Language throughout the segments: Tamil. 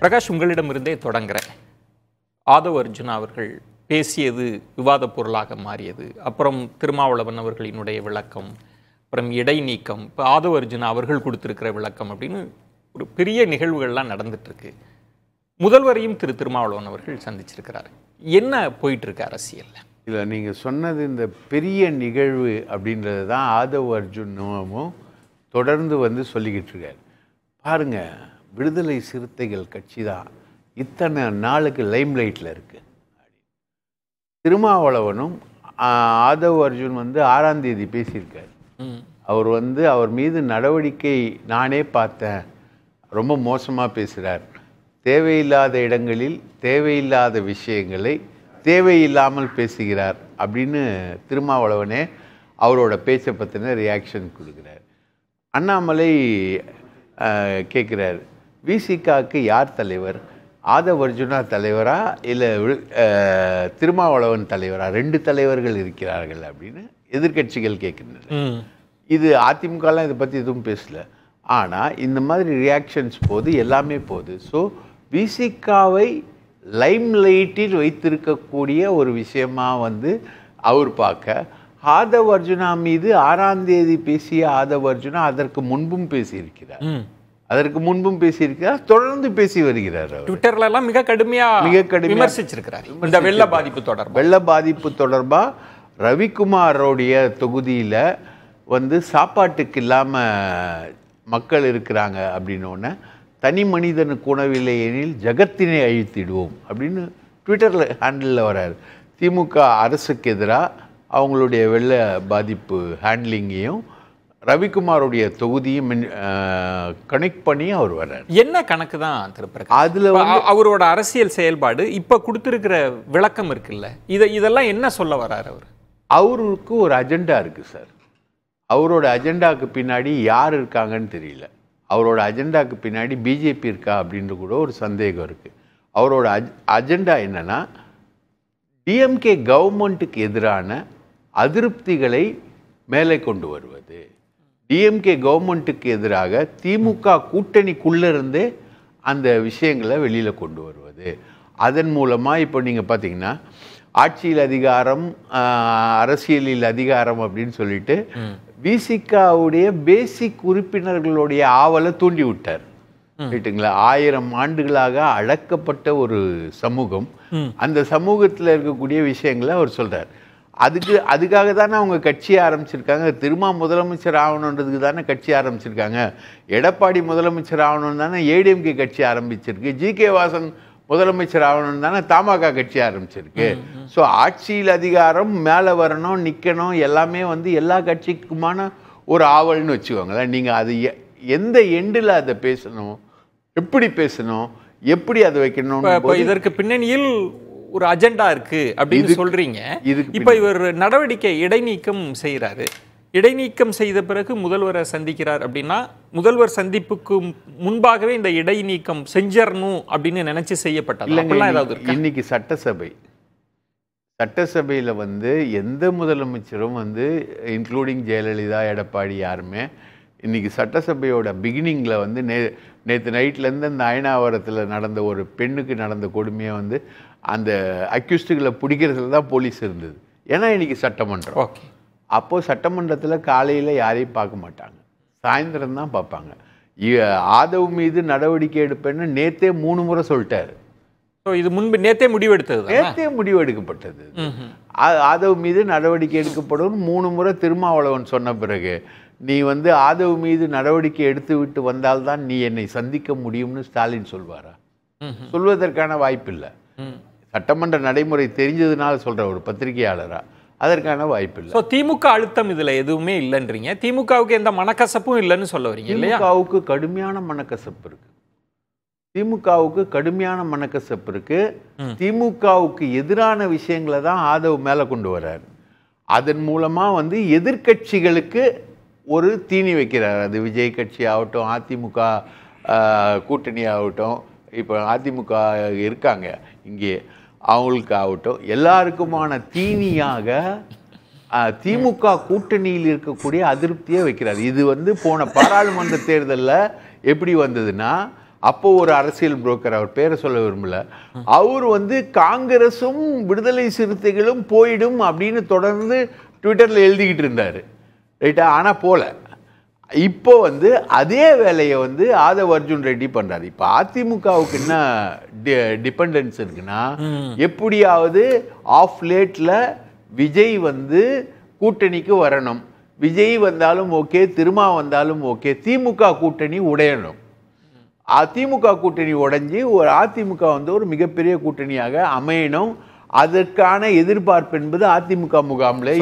பிரகாஷ் உங்களிடமிருந்தே தொடங்குறேன் ஆதவ அர்ஜுனா அவர்கள் பேசியது விவாத பொருளாக மாறியது அப்புறம் திருமாவளவன் அவர்களினுடைய விளக்கம் அப்புறம் இடைநீக்கம் இப்போ ஆதவ அர்ஜுனா அவர்கள் கொடுத்துருக்கிற விளக்கம் அப்படின்னு ஒரு பெரிய நிகழ்வுகள்லாம் நடந்துட்டுருக்கு முதல்வரையும் திரு திருமாவளவன் அவர்கள் சந்திச்சிருக்கிறார் என்ன போயிட்டுருக்கு அரசியலில் இல்லை நீங்கள் சொன்னது இந்த பெரிய நிகழ்வு அப்படின்றது தான் ஆதவ் அர்ஜுன் தொடர்ந்து வந்து சொல்லிக்கிட்டு இருக்கார் பாருங்கள் விடுதலை சிறுத்தைகள் கட்சி தான் இத்தனை நாளுக்கு லைம்லைட்டில் இருக்குது திருமாவளவனும் ஆதவ் அர்ஜுன் வந்து ஆறாம் தேதி பேசியிருக்கார் அவர் வந்து அவர் மீது நடவடிக்கை நானே பார்த்தேன் ரொம்ப மோசமாக பேசுகிறார் தேவையில்லாத இடங்களில் தேவையில்லாத விஷயங்களை தேவையில்லாமல் பேசுகிறார் அப்படின்னு திருமாவளவனே அவரோட பேச்சை பற்றின ரியாக்ஷன் கொடுக்குறார் அண்ணாமலை கேட்குறாரு விசிகாவுக்கு யார் தலைவர் ஆதவ் அர்ஜுனா தலைவரா இல்லை திருமாவளவன் தலைவரா ரெண்டு தலைவர்கள் இருக்கிறார்கள் அப்படின்னு எதிர்கட்சிகள் கேட்கின்றன இது அதிமுகலாம் இதை பற்றி எதுவும் பேசல ஆனால் இந்த மாதிரி ரியாக்ஷன்ஸ் போது எல்லாமே போகுது ஸோ விசிகாவை லைம் லைட்டில் வைத்திருக்கக்கூடிய ஒரு விஷயமாக வந்து அவர் பார்க்க ஆதவ் அர்ஜுனா மீது ஆறாம் தேதி பேசிய ஆதவ் அர்ஜுனா அதற்கு முன்பும் பேசியிருக்கிறார் அதற்கு முன்பும் பேசியிருக்கிறார் தொடர்ந்து பேசி வருகிறார் ட்விட்டர்ல எல்லாம் மிக கடுமையா மிக கடுமை விமர்சிச்சிருக்கிறார் இந்த வெள்ள பாதிப்பு தொடர் வெள்ள பாதிப்பு தொடர்பாக ரவிக்குமாரோடைய தொகுதியில் வந்து சாப்பாட்டுக்கு இல்லாமல் மக்கள் இருக்கிறாங்க அப்படின்னோடனே தனி மனிதனுக்கு உணவில்லை எனில் ஜகத்தினை அழித்திடுவோம் அப்படின்னு ட்விட்டரில் ஹேண்டிலில் வர்றார் திமுக அரசுக்கு எதிராக அவங்களுடைய வெள்ள பாதிப்பு ஹேண்ட்லிங்கையும் ரவிக்குமாருடைய தொகுதியும் கனெக்ட் பண்ணி அவர் வர்றார் என்ன கணக்கு தான் திரு அதில் அவரோட அரசியல் செயல்பாடு இப்போ கொடுத்துருக்கிற விளக்கம் இருக்குல்ல இதை இதெல்லாம் என்ன சொல்ல வர்றாரு அவர் அவருக்கு ஒரு அஜெண்டா இருக்குது சார் அவரோட அஜெண்டாவுக்கு பின்னாடி யார் இருக்காங்கன்னு தெரியல அவரோட அஜெண்டாவுக்கு பின்னாடி பிஜேபி இருக்கா அப்படின்ற கூட ஒரு சந்தேகம் இருக்குது அவரோட அஜ் அஜெண்டா என்னென்னா டிஎம்கே கவர்மெண்ட்டுக்கு எதிரான அதிருப்திகளை மேலே கொண்டு வருவது டிஎம்கே கவர்மெண்ட்டுக்கு எதிராக திமுக கூட்டணிக்குள்ளேருந்தே அந்த விஷயங்களை வெளியில் கொண்டு வருவது அதன் மூலமாக இப்போ நீங்கள் பார்த்தீங்கன்னா ஆட்சியில் அதிகாரம் அரசியலில் அதிகாரம் அப்படின்னு சொல்லிட்டு விசிகாவுடைய பேசிக் உறுப்பினர்களுடைய ஆவலை தூண்டி விட்டார் ஆயிரம் ஆண்டுகளாக அழக்கப்பட்ட ஒரு சமூகம் அந்த சமூகத்தில் இருக்கக்கூடிய விஷயங்களை அவர் சொல்கிறார் அதுக்கு அதுக்காக தானே அவங்க கட்சியை ஆரம்பிச்சிருக்காங்க திருமா முதலமைச்சர் ஆகணுன்றதுக்கு தானே கட்சி ஆரம்பிச்சிருக்காங்க எடப்பாடி முதலமைச்சர் ஆகணும்னு தானே ஏடிஎம்கே கட்சி ஆரம்பிச்சிருக்கு ஜி கே வாசன் முதலமைச்சர் ஆகணும்னு தானே தமாக கட்சி ஆரம்பிச்சிருக்கு ஸோ ஆட்சியில் அதிகாரம் மேலே வரணும் நிற்கணும் எல்லாமே வந்து எல்லா கட்சிக்குமான ஒரு ஆவல்னு வச்சுக்கோங்களேன் நீங்கள் அது எந்த எண்டில் அதை பேசணும் எப்படி பேசணும் எப்படி அதை வைக்கணும் இதற்கு பின்னணியில் ஒரு அஜெண்டா இருக்கு அப்படின்னு சொல்றீங்க இப்ப இவர் நடவடிக்கை இடைநீக்கம் செய்யறாரு இடைநீக்கம் செய்த பிறகு முதல்வரை சந்திக்கிறார் அப்படின்னா முதல்வர் சந்திப்புக்கு முன்பாகவே இந்த இடைநீக்கம் செஞ்சிடணும் அப்படின்னு நினைச்சு செய்யப்பட்டது இன்னைக்கு சட்டசபை சட்டசபையில் வந்து எந்த முதலமைச்சரும் வந்து இன்க்ளூடிங் ஜெயலலிதா எடப்பாடி யாருமே இன்னைக்கு சட்டசபையோட பிகினிங்கில் வந்து நே நேற்று நைட்லேருந்து இந்த அயனாவரத்தில் நடந்த ஒரு பெண்ணுக்கு நடந்த கொடுமையை வந்து அந்த அக்யூஸ்டுகளை பிடிக்கிறதுல தான் போலீஸ் இருந்தது ஏன்னா இன்றைக்கி சட்டமன்றம் ஓகே அப்போது சட்டமன்றத்தில் காலையில் யாரையும் பார்க்க மாட்டாங்க சாயந்தரம் தான் பார்ப்பாங்க ஆதவ் மீது நடவடிக்கை எடுப்பேன்னு நேத்தே மூணு முறை சொல்லிட்டார் இது முன்பு நேத்தே முடிவெடுத்தது நேத்தே முடிவு எடுக்கப்பட்டது ஆதவ் மீது நடவடிக்கை எடுக்கப்படும் மூணு முறை திருமாவளவன் சொன்ன பிறகு நீ வந்து ஆதவ் மீது நடவடிக்கை எடுத்து விட்டு வந்தால்தான் நீ என்னை சந்திக்க முடியும்னு ஸ்டாலின் சொல்வாரா சொல்வதற்கான வாய்ப்பில்லை சட்டமன்ற நடைமுறை தெரிஞ்சதுனால சொல்கிற ஒரு பத்திரிகையாளரா அதற்கான வாய்ப்பு இல்லை ஸோ திமுக அழுத்தம் இதில் எதுவுமே இல்லைன்றீங்க திமுகவுக்கு எந்த மனக்கசப்பும் இல்லைன்னு சொல்ல வரீங்க திமுகவுக்கு கடுமையான மனக்கசப்பு இருக்கு திமுகவுக்கு கடுமையான மனக்கசப்பு இருக்கு திமுகவுக்கு எதிரான விஷயங்களை தான் ஆதவ் மேலே கொண்டு வர்றாரு அதன் மூலமாக வந்து எதிர்கட்சிகளுக்கு ஒரு தீனி வைக்கிறார் அது விஜய் கட்சி ஆகட்டும் அதிமுக கூட்டணி ஆகட்டும் இப்போ அதிமுக இருக்காங்க இங்கே அவங்களுக்கு ஆகட்டும் எல்லாருக்குமான தீனியாக திமுக கூட்டணியில் இருக்கக்கூடிய அதிருப்தியை வைக்கிறார் இது வந்து போன பாராளுமன்ற தேர்தலில் எப்படி வந்ததுன்னா அப்போ ஒரு அரசியல் புரோக்கர் அவர் பேரை சொல்ல விரும்பல அவர் வந்து காங்கிரஸும் விடுதலை சிறுத்தைகளும் போயிடும் அப்படின்னு தொடர்ந்து ட்விட்டரில் எழுதிக்கிட்டு இருந்தார் ரைட்டா ஆனால் போல இப்போ வந்து அதே வேலையை வந்து ஆதவ் அர்ஜுன் ரெட்டி பண்ணுறாரு இப்போ அதிமுகவுக்கு என்ன டி டிபெண்டன்ஸ் இருக்குன்னா எப்படியாவது ஆஃப் லேட்டில் விஜய் வந்து கூட்டணிக்கு வரணும் விஜய் வந்தாலும் ஓகே திருமா வந்தாலும் ஓகே திமுக கூட்டணி உடையணும் அதிமுக கூட்டணி உடைஞ்சி ஒரு அதிமுக வந்து ஒரு மிகப்பெரிய கூட்டணியாக அமையணும் அதற்கான எதிர்பார்ப்பு என்பது அதிமுக முகாமிலே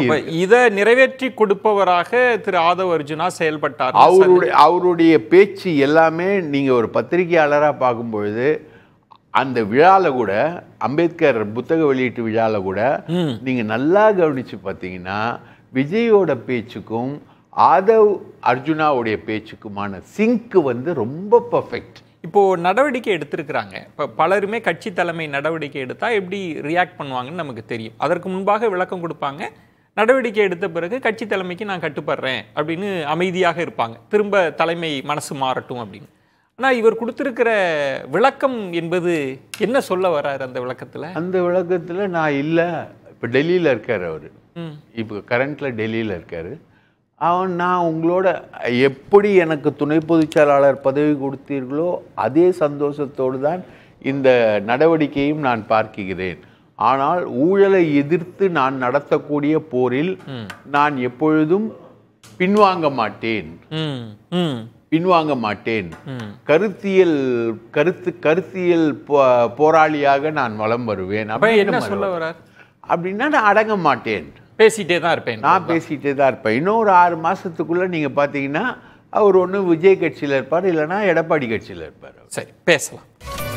இதை நிறைவேற்றி கொடுப்பவராக திரு ஆதவ அர்ஜுனா செயல்பட்டார் அவருடைய அவருடைய பேச்சு எல்லாமே நீங்கள் ஒரு பத்திரிகையாளராக பார்க்கும்பொழுது அந்த விழாவில் கூட அம்பேத்கர் புத்தக வெளியீட்டு விழாவில் கூட நீங்கள் நல்லா கவனித்து பார்த்தீங்கன்னா விஜயோட பேச்சுக்கும் ஆதவ் அர்ஜுனாவுடைய பேச்சுக்குமான சிங்க் வந்து ரொம்ப பர்ஃபெக்ட் இப்போது நடவடிக்கை எடுத்திருக்கிறாங்க இப்போ பலருமே கட்சி தலைமை நடவடிக்கை எடுத்தால் எப்படி ரியாக்ட் பண்ணுவாங்கன்னு நமக்கு தெரியும் அதற்கு முன்பாக விளக்கம் கொடுப்பாங்க நடவடிக்கை எடுத்த பிறகு கட்சி தலைமைக்கு நான் கட்டுப்படுறேன் அப்படின்னு அமைதியாக இருப்பாங்க திரும்ப தலைமை மனசு மாறட்டும் அப்படின்னு ஆனால் இவர் கொடுத்துருக்கிற விளக்கம் என்பது என்ன சொல்ல வர்றாரு அந்த விளக்கத்தில் அந்த விளக்கத்தில் நான் இல்லை இப்போ டெல்லியில் இருக்கார் அவர் இப்போ கரண்ட்டில் டெல்லியில் இருக்கார் அவன் நான் உங்களோட எப்படி எனக்கு துணை பொதுச்செயலாளர் பதவி கொடுத்தீர்களோ அதே சந்தோஷத்தோடு தான் இந்த நடவடிக்கையும் நான் பார்க்கிறேன் ஆனால் ஊழலை எதிர்த்து நான் நடத்தக்கூடிய போரில் நான் எப்பொழுதும் பின்வாங்க மாட்டேன் பின்வாங்க மாட்டேன் கருத்தியல் கருத்து கருத்தியல் போராளியாக நான் வளம் வருவேன் சொல்ல வர்றார் அப்படின்னா நான் அடங்க மாட்டேன் பேசிகிட்டே தான் இருப்பேன் நான் பேசிகிட்டே தான் இருப்பேன் இன்னும் ஒரு ஆறு மாதத்துக்குள்ளே நீங்கள் பார்த்தீங்கன்னா அவர் ஒன்று விஜய் கட்சியில் இருப்பார் இல்லைனா எடப்பாடி கட்சியில் இருப்பார் சரி பேசலாம்